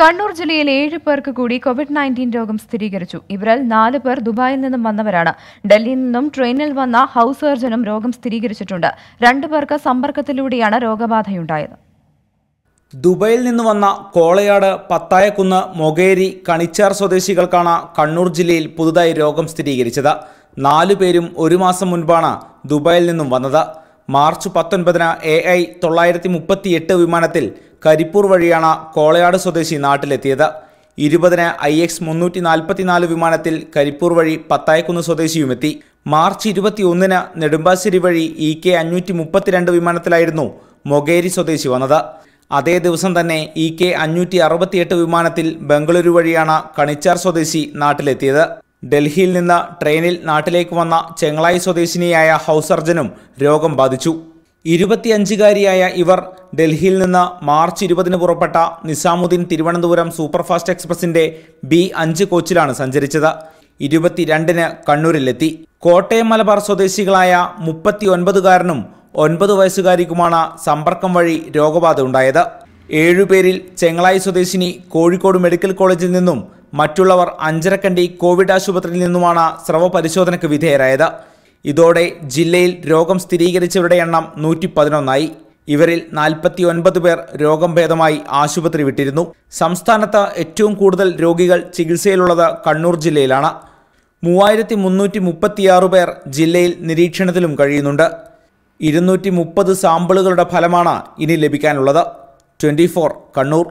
കണ്ണൂർ ജില്ലയിൽ ഏഴ് പേർക്ക് കൂടി കോവിഡ് നയൻറ്റീൻ രോഗം സ്ഥിരീകരിച്ചു ഇവരിൽ നാല് പേർ ദുബായിൽ നിന്നും വന്നവരാണ് ഡൽഹിയിൽ നിന്നും ട്രെയിനിൽ വന്ന ഹൌസ് സർജനും രോഗം സ്ഥിരീകരിച്ചിട്ടുണ്ട് രണ്ടു പേർക്ക് സമ്പർക്കത്തിലൂടെയാണ് രോഗബാധയുണ്ടായത് ദുബായിൽ നിന്ന് വന്ന കോളയാട് പത്തായക്കുന്ന് മൊകേരി കണിച്ചാർ സ്വദേശികൾക്കാണ് കണ്ണൂർ ജില്ലയിൽ പുതുതായി രോഗം സ്ഥിരീകരിച്ചത് നാലു പേരും ഒരു മാസം മുൻപാണ് ദുബായിൽ നിന്നും വന്നത് മാർച്ച് പത്തൊൻപതിന് എ ഐ തൊള്ളായിരത്തി എട്ട് വിമാനത്തിൽ കരിപ്പൂർ വഴിയാണ് കോളയാട് സ്വദേശി നാട്ടിലെത്തിയത് ഇരുപതിന് ഐ എക്സ് മുന്നൂറ്റി നാൽപ്പത്തിനാല് വിമാനത്തിൽ കരിപ്പൂർ വഴി പത്തായക്കുന്ന് സ്വദേശിയുമെത്തി മാർച്ച് ഒന്നിന് നെടുമ്പാശ്ശേരി വഴി ഇ കെ അഞ്ഞൂറ്റി മുപ്പത്തിരണ്ട് വിമാനത്തിലായിരുന്നു മൊഗേരി സ്വദേശി വന്നത് അതേ ദിവസം തന്നെ ഇ കെ അഞ്ഞൂറ്റി അറുപത്തിയെട്ട് വിമാനത്തിൽ ബംഗളൂരു വഴിയാണ് കണിച്ചാർ സ്വദേശി നാട്ടിലെത്തിയത് ഡൽഹിയിൽ നിന്ന് ട്രെയിനിൽ നാട്ടിലേക്ക് വന്ന ചെങ്ങളായി സ്വദേശിനിയായ ഹൗസർജനും രോഗം ബാധിച്ചു ഇരുപത്തിയഞ്ചുകാരിയായ ഇവർ ഡൽഹിയിൽ നിന്ന് മാർച്ച് ഇരുപതിന് പുറപ്പെട്ട നിസാമുദ്ദീൻ തിരുവനന്തപുരം സൂപ്പർഫാസ്റ്റ് എക്സ്പ്രസിന്റെ ബി അഞ്ച് കോച്ചിലാണ് സഞ്ചരിച്ചത് ഇരുപത്തിരണ്ടിന് കണ്ണൂരിലെത്തി കോട്ടയം മലബാർ സ്വദേശികളായ ഒൻപതുകാരനും ഒൻപത് വയസ്സുകാരിക്കുമാണ് സമ്പർക്കം വഴി രോഗബാധ ഉണ്ടായത് ഏഴുപേരിൽ ചെങ്ങളായി സ്വദേശിനി കോഴിക്കോട് മെഡിക്കൽ കോളേജിൽ നിന്നും മറ്റുള്ളവർ അഞ്ചരക്കണ്ടി കോവിഡ് ആശുപത്രിയിൽ നിന്നുമാണ് സ്രവ പരിശോധനയ്ക്ക് വിധേയരായത് ഇതോടെ ജില്ലയിൽ രോഗം സ്ഥിരീകരിച്ചവരുടെ എണ്ണം നൂറ്റി പതിനൊന്നായി ഇവരിൽ നാൽപ്പത്തി ഒൻപത് പേർ രോഗം ഭേദമായി ആശുപത്രി വിട്ടിരുന്നു സംസ്ഥാനത്ത് ഏറ്റവും കൂടുതൽ രോഗികൾ ചികിത്സയിലുള്ളത് കണ്ണൂർ ജില്ലയിലാണ് മൂവായിരത്തി മുന്നൂറ്റി മുപ്പത്തിയാറ് പേർ ജില്ലയിൽ നിരീക്ഷണത്തിലും കഴിയുന്നുണ്ട് ഇരുന്നൂറ്റി മുപ്പത് സാമ്പിളുകളുടെ ഫലമാണ് ഇനി ലഭിക്കാനുള്ളത് ട്വൻറ്റി കണ്ണൂർ